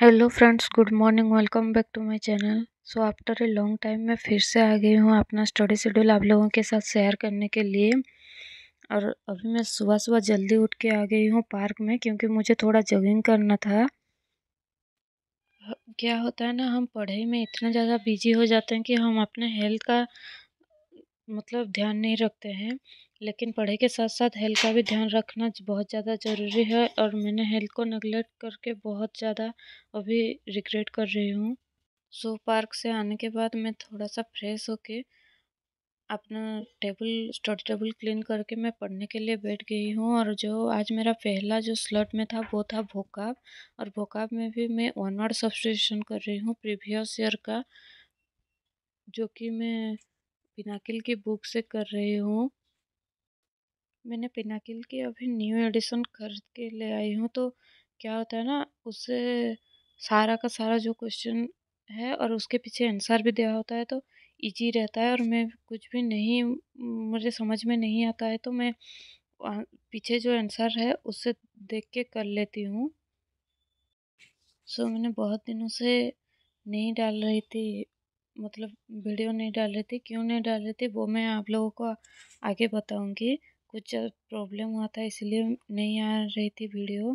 hello friends good morning welcome back to my channel so after a long time मैं फिर से आ गई हूँ अपना स्टडी शेड्यूल आप लोगों के साथ शेयर करने के लिए और अभी मैं सुबह सुबह जल्दी उठ के आ गई हूँ पार्क में क्योंकि मुझे थोड़ा जॉगिंग करना था क्या होता है ना हम पढ़ाई में इतना ज़्यादा बिजी हो जाते हैं कि हम अपने हेल्थ का मतलब ध्यान नहीं रखते हैं लेकिन पढ़ाई के साथ साथ हेल्थ का भी ध्यान रखना बहुत ज़्यादा ज़रूरी है और मैंने हेल्थ को नेगलेक्ट करके बहुत ज़्यादा अभी रिग्रेट कर रही हूँ सो पार्क से आने के बाद मैं थोड़ा सा फ्रेश होके अपना टेबल स्टडी टेबल क्लीन करके मैं पढ़ने के लिए बैठ गई हूँ और जो आज मेरा पहला जो स्लॉट में था वो था भोकाब और भोकाब में भी मैं वन वर्ड सब्सटीट्यूशन कर रही हूँ प्रीवियस ईयर का जो कि मैं पिनाकिल की बुक से कर रही हूँ मैंने पिनाकिल की अभी न्यू एडिशन खरीद के ले आई हूँ तो क्या होता है ना उससे सारा का सारा जो क्वेश्चन है और उसके पीछे आंसर भी दिया होता है तो इजी रहता है और मैं कुछ भी नहीं मुझे समझ में नहीं आता है तो मैं पीछे जो आंसर है उससे देख के कर लेती हूँ सो so, मैंने बहुत दिनों से नहीं डाल रही थी मतलब वीडियो नहीं डाल रही थी क्यों नहीं डाल रही थी वो मैं आप लोगों को आगे बताऊँगी कुछ प्रॉब्लम हुआ था इसलिए नहीं आ रही थी वीडियो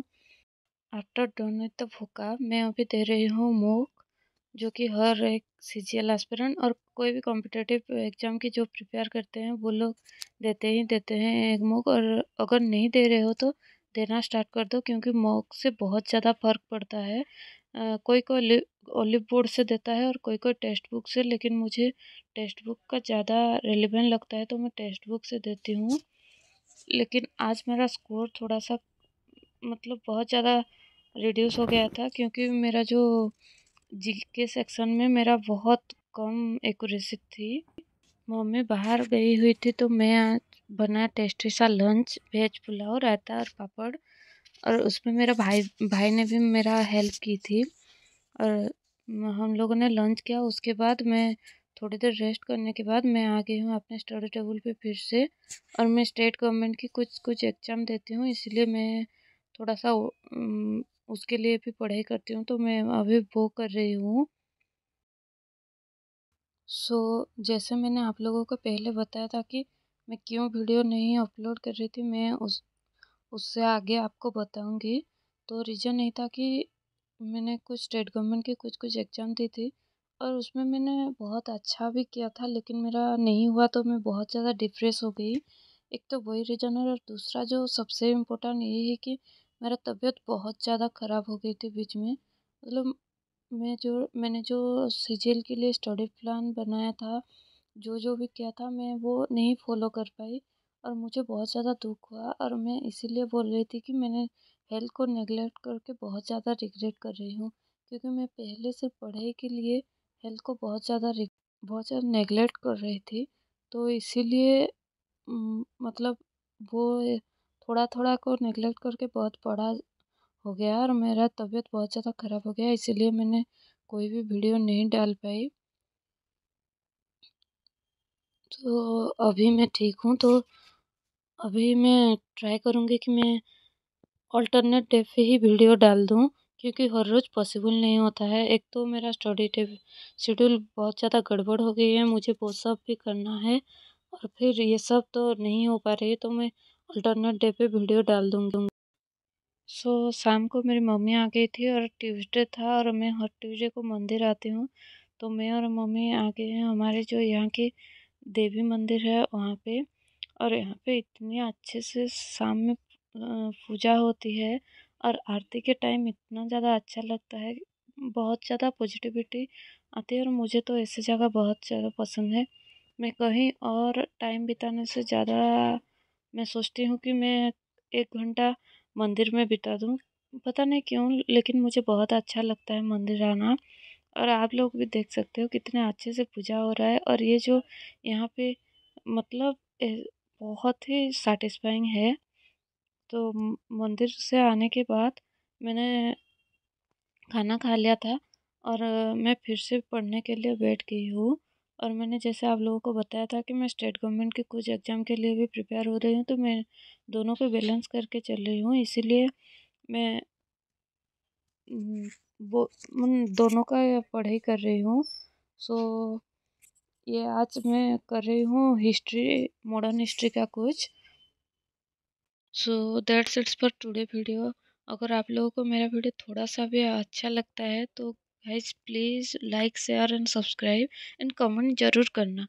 आफ्टर डोन द फुका मैं अभी दे रही हूँ मोक जो कि हर एक सी जी एल एस्पिरेंट और कोई भी कॉम्पिटेटिव एग्ज़ाम की जो प्रिपेयर करते हैं वो लोग देते ही देते हैं एक मोक और अगर नहीं दे रहे हो तो देना स्टार्ट कर दो क्योंकि मोक से बहुत ज़्यादा फ़र्क पड़ता है आ, कोई कोई ओलिप बोर्ड से देता है और कोई कोई टेक्स्ट बुक से लेकिन मुझे टेक्स्ट बुक का ज़्यादा रिलिवेंट लगता है तो मैं टेक्स्ट बुक से देती हूँ लेकिन आज मेरा स्कोर थोड़ा सा मतलब बहुत ज़्यादा रिड्यूस हो गया था क्योंकि मेरा जो जी के सेक्शन में मेरा बहुत कम एक्यूरेसी थी मम्मी बाहर गई हुई थी तो मैं आज बना टेस्टी सा लंच वेज पुलाव रायता और पापड़ और उसमें मेरा भाई भाई ने भी मेरा हेल्प की थी और हम लोगों ने लंच किया उसके बाद मैं थोड़ी देर रेस्ट करने के बाद मैं आ गई हूँ अपने स्टडी टेबल पे फिर से और मैं स्टेट गवर्नमेंट की कुछ कुछ एग्ज़ाम देती हूँ इसलिए मैं थोड़ा सा उसके लिए भी पढ़ाई करती हूँ तो मैं अभी वो कर रही हूँ सो so, जैसे मैंने आप लोगों को पहले बताया था कि मैं क्यों वीडियो नहीं अपलोड कर रही थी मैं उस उससे आगे आपको बताऊंगी तो रीज़न नहीं था कि मैंने कुछ स्टेट गवर्नमेंट के कुछ कुछ एग्ज़ाम दी थी और उसमें मैंने बहुत अच्छा भी किया था लेकिन मेरा नहीं हुआ तो मैं बहुत ज़्यादा डिप्रेस हो गई एक तो वही रीज़न है और दूसरा जो सबसे इम्पोर्टेंट ये है कि मेरा तबीयत बहुत ज़्यादा ख़राब हो गई थी बीच में मतलब मैं जो मैंने जो सी के लिए स्टडी प्लान बनाया था जो जो भी किया था मैं वो नहीं फॉलो कर पाई और मुझे बहुत ज़्यादा दुख हुआ और मैं इसीलिए बोल रही थी कि मैंने हेल्थ को नेगलेक्ट करके बहुत ज़्यादा रिग्रेट कर रही हूँ क्योंकि मैं पहले से पढ़ाई के लिए हेल्थ को बहुत ज़्यादा बहुत ज़्यादा नेगलेक्ट कर रही थी तो इसीलिए मतलब वो थोड़ा थोड़ा को नेगलेक्ट करके बहुत बड़ा हो गया और मेरा तबीयत बहुत ज़्यादा ख़राब हो गया इसीलिए मैंने कोई भी वीडियो नहीं डाल पाई तो अभी मैं ठीक हूँ तो अभी मैं ट्राई करूँगी कि मैं ऑल्टरनेट डे पे ही वीडियो डाल दूँ क्योंकि हर रोज़ पॉसिबल नहीं होता है एक तो मेरा स्टडी टेब शेड्यूल बहुत ज़्यादा गड़बड़ हो गई है मुझे वो सब भी करना है और फिर ये सब तो नहीं हो पा रही है तो मैं अल्टरनेट डे पे वीडियो डाल दूँगी सो so, शाम को मेरी मम्मी आ गई थी और ट्यूसडे था और मैं हर ट्यूसडे को मंदिर आती हूँ तो मैं और मम्मी आ गए हैं हमारे जो यहाँ के देवी मंदिर है वहाँ पे और यहाँ पे इतनी अच्छे से शाम में पूजा होती है और आरती के टाइम इतना ज़्यादा अच्छा लगता है बहुत ज़्यादा पॉजिटिविटी आती है और मुझे तो ऐसी जगह बहुत ज़्यादा पसंद है मैं कहीं और टाइम बिताने से ज़्यादा मैं सोचती हूँ कि मैं एक घंटा मंदिर में बिता दूँ पता नहीं क्यों लेकिन मुझे बहुत अच्छा लगता है मंदिर आना और आप लोग भी देख सकते हो कितने अच्छे से पूजा हो रहा है और ये जो यहाँ पे मतलब बहुत ही सेटिस्फाइंग है तो मंदिर से आने के बाद मैंने खाना खा लिया था और मैं फिर से पढ़ने के लिए बैठ गई हूँ और मैंने जैसे आप लोगों को बताया था कि मैं स्टेट गवर्नमेंट के कुछ एग्ज़ाम के लिए भी प्रिपेयर हो रही हूँ तो मैं दोनों को बैलेंस करके चल रही हूँ इसीलिए मैं वो दोनों का पढ़ाई कर रही हूँ सो ये आज मैं कर रही हूँ हिस्ट्री मॉडर्न हिस्ट्री का कुछ so that's its for today video अगर आप लोगों को मेरा वीडियो थोड़ा सा भी अच्छा लगता है तो guys please like share and subscribe and comment ज़रूर करना